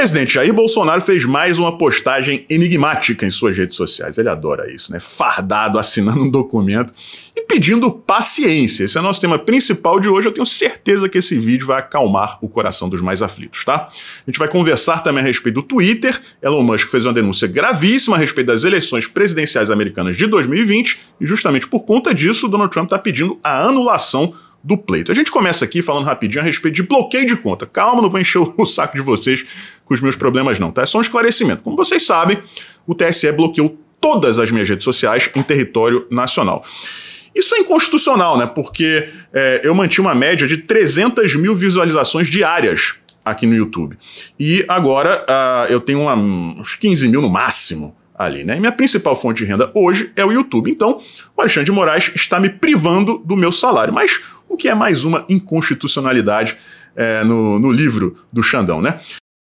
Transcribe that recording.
presidente Jair Bolsonaro fez mais uma postagem enigmática em suas redes sociais. Ele adora isso, né? Fardado, assinando um documento e pedindo paciência. Esse é o nosso tema principal de hoje. Eu tenho certeza que esse vídeo vai acalmar o coração dos mais aflitos, tá? A gente vai conversar também a respeito do Twitter. Elon Musk fez uma denúncia gravíssima a respeito das eleições presidenciais americanas de 2020 e justamente por conta disso, Donald Trump está pedindo a anulação do pleito. A gente começa aqui falando rapidinho a respeito de bloqueio de conta. Calma, não vou encher o saco de vocês com os meus problemas, não, tá? É só um esclarecimento. Como vocês sabem, o TSE bloqueou todas as minhas redes sociais em território nacional. Isso é inconstitucional, né? Porque é, eu mantinha uma média de 300 mil visualizações diárias aqui no YouTube. E agora uh, eu tenho uma, uns 15 mil no máximo ali, né? E minha principal fonte de renda hoje é o YouTube. Então, o Alexandre de Moraes está me privando do meu salário. Mas que é mais uma inconstitucionalidade é, no, no livro do Xandão, né?